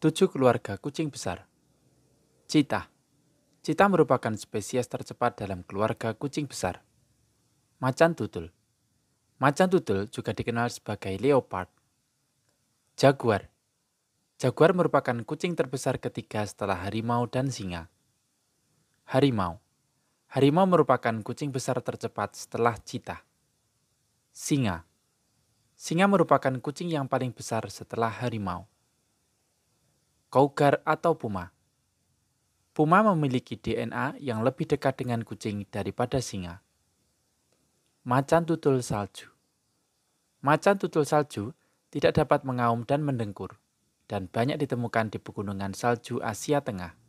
Tujuh keluarga kucing besar. Cita. Cita merupakan spesies tercepat dalam keluarga kucing besar. Macan tutul. Macan tutul juga dikenal sebagai leopard. Jaguar. Jaguar merupakan kucing terbesar ketiga setelah harimau dan singa. Harimau. Harimau merupakan kucing besar tercepat setelah cita. Singa. Singa merupakan kucing yang paling besar setelah harimau kougar, atau puma. Puma memiliki DNA yang lebih dekat dengan kucing daripada singa. Macan tutul salju. Macan tutul salju tidak dapat mengaum dan mendengkur, dan banyak ditemukan di pegunungan salju Asia Tengah